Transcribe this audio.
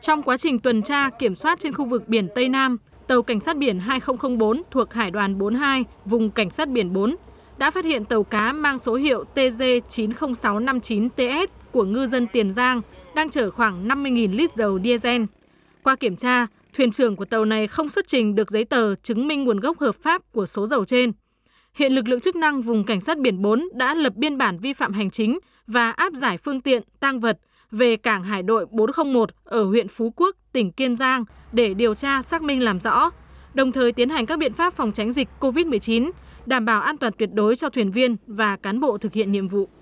Trong quá trình tuần tra kiểm soát trên khu vực biển Tây Nam, tàu cảnh sát biển 2004 thuộc Hải đoàn 42, vùng cảnh sát biển 4 đã phát hiện tàu cá mang số hiệu TG90659TS của ngư dân Tiền Giang đang chở khoảng 50.000 lít dầu diesel. Qua kiểm tra, thuyền trưởng của tàu này không xuất trình được giấy tờ chứng minh nguồn gốc hợp pháp của số dầu trên. Hiện lực lượng chức năng vùng cảnh sát biển 4 đã lập biên bản vi phạm hành chính và áp giải phương tiện, tang vật về cảng hải đội 401 ở huyện Phú Quốc, tỉnh Kiên Giang để điều tra xác minh làm rõ, đồng thời tiến hành các biện pháp phòng tránh dịch COVID-19, đảm bảo an toàn tuyệt đối cho thuyền viên và cán bộ thực hiện nhiệm vụ.